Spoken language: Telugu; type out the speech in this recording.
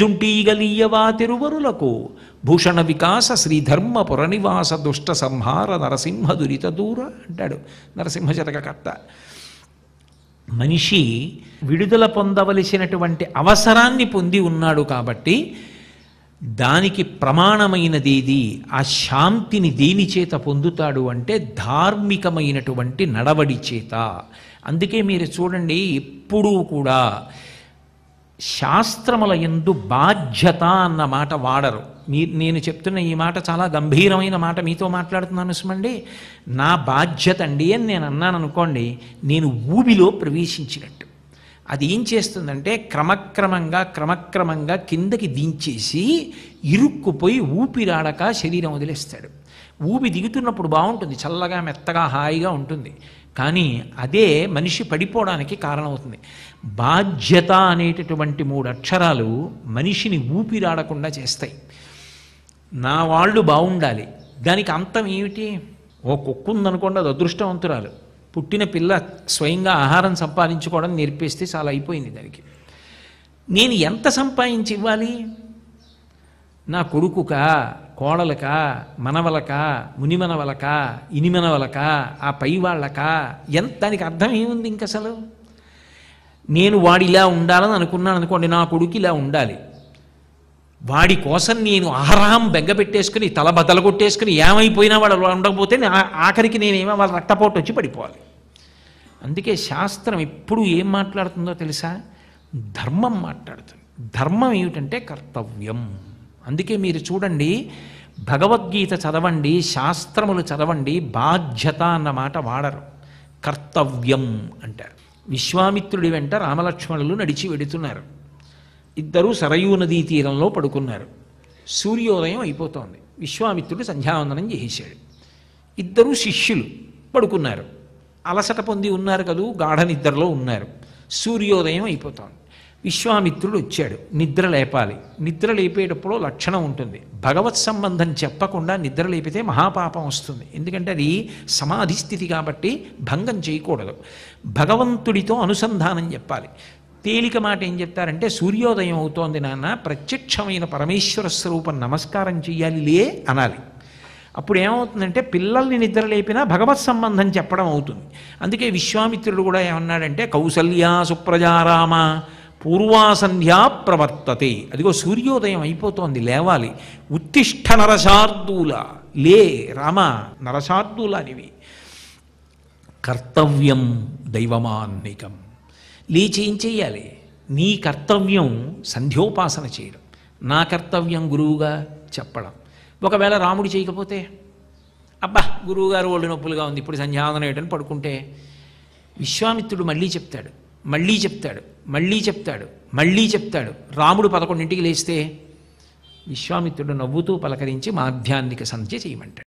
జుంటీగలీయవా తిరువరులకు భూషణ వికాస శ్రీధర్మ పురనివాస దుష్ట సంహార నరసింహ దురిత దూర అంటాడు నరసింహ కర్త మనిషి విడుదల పొందవలసినటువంటి అవసరాన్ని పొంది ఉన్నాడు కాబట్టి దానికి ప్రమాణమైనదేది ఆ శాంతిని దేని చేత పొందుతాడు అంటే ధార్మికమైనటువంటి నడవడి చేత అందుకే మీరు చూడండి ఎప్పుడూ కూడా శాస్త్రముల ఎందు బాధ్యత అన్న మాట వాడరు మీ నేను చెప్తున్న ఈ మాట చాలా గంభీరమైన మాట మీతో మాట్లాడుతున్నాను సుమండి నా బాధ్యత అండి అని నేను అన్నాను అనుకోండి నేను ఊబిలో ప్రవేశించినట్టు అది ఏం చేస్తుందంటే క్రమక్రమంగా క్రమక్రమంగా కిందకి దించేసి ఇరుక్కుపోయి ఊపిరాడక శరీరం వదిలేస్తాడు ఊపి దిగుతున్నప్పుడు బాగుంటుంది చల్లగా మెత్తగా హాయిగా ఉంటుంది కానీ అదే మనిషి పడిపోవడానికి కారణమవుతుంది బాధ్యత అనేటటువంటి మూడు అక్షరాలు మనిషిని ఊపిరాడకుండా చేస్తాయి నా వాళ్ళు బాగుండాలి దానికి అంతం ఏమిటి ఓ కుక్క ఉందనుకోండి అది అదృష్టవంతురాలు పుట్టిన పిల్ల స్వయంగా ఆహారం సంపాదించుకోవడం నేర్పిస్తే చాలా అయిపోయింది దానికి నేను ఎంత సంపాదించి ఇవ్వాలి నా కొడుకుకా కోడలక మనవలక మునిమనవలక ఇనిమనవలక ఆ పై వాళ్ళక ఎంత దానికి అర్థం ఏముంది ఇంక అసలు నేను వాడు ఇలా ఉండాలని అనుకున్నాను అనుకోండి నా కొడుకు ఇలా ఉండాలి వాడి కోసం నేను ఆహారం బెంగపెట్టేసుకుని తల బతల కొట్టేసుకుని ఏమైపోయినా వాడు ఉండకపోతే ఆఖరికి నేనేమో వాళ్ళ రక్తపోటు వచ్చి పడిపోవాలి అందుకే శాస్త్రం ఎప్పుడు ఏం మాట్లాడుతుందో తెలుసా ధర్మం మాట్లాడుతుంది ధర్మం ఏమిటంటే కర్తవ్యం అందుకే మీరు చూడండి భగవద్గీత చదవండి శాస్త్రములు చదవండి బాధ్యత అన్నమాట వాడరు కర్తవ్యం అంటారు విశ్వామిత్రుడి వెంట రామలక్ష్మణులు నడిచి వెడుతున్నారు ఇద్దరూ సరయూ నదీ తీరంలో పడుకున్నారు సూర్యోదయం అయిపోతోంది విశ్వామిత్రుడు సంధ్యావందనం చేసేశాడు ఇద్దరు శిష్యులు పడుకున్నారు అలసట పొంది ఉన్నారు కదూ నిద్రలో ఉన్నారు సూర్యోదయం అయిపోతోంది విశ్వామిత్రుడు వచ్చాడు నిద్ర లేపాలి నిద్ర లేపేటప్పుడు లక్షణం ఉంటుంది భగవత్ సంబంధం చెప్పకుండా నిద్ర లేపితే మహాపాపం వస్తుంది ఎందుకంటే అది సమాధి స్థితి కాబట్టి భంగం చేయకూడదు భగవంతుడితో అనుసంధానం చెప్పాలి తేలిక మాట ఏం చెప్తారంటే సూర్యోదయం అవుతోంది నాన్న ప్రత్యక్షమైన పరమేశ్వర స్వరూపం నమస్కారం చేయాలి లే అనాలి అప్పుడు ఏమవుతుందంటే పిల్లల్ని నిద్ర లేపినా భగవత్ సంబంధం చెప్పడం అవుతుంది అందుకే విశ్వామిత్రుడు కూడా ఏమన్నాడంటే కౌసల్యా సుప్రజారామ పూర్వాసంధ్యా ప్రవర్తతే అదిగో సూర్యోదయం అయిపోతోంది లేవాలి ఉత్తిష్ట నరశార్దూల లే రామ నరశార్దూల అనివి కర్తవ్యం దైవమాన్నికం లేచి ఏం చేయాలి నీ కర్తవ్యం సంధ్యోపాసన చేయడం నా కర్తవ్యం గురువుగా చెప్పడం ఒకవేళ రాముడు చేయకపోతే అబ్బా గురువుగారు ఒళ్ళు నొప్పులుగా ఉంది ఇప్పుడు సంధ్యావనం ఏంటని పడుకుంటే విశ్వామిత్రుడు మళ్ళీ చెప్తాడు మళ్ళీ చెప్తాడు మళ్ళీ చెప్తాడు మళ్ళీ చెప్తాడు రాముడు పదకొండింటికి లేస్తే విశ్వామిత్రుడు నవ్వుతూ పలకరించి మాధ్యాన్నిక సంధ్య చేయమంటాడు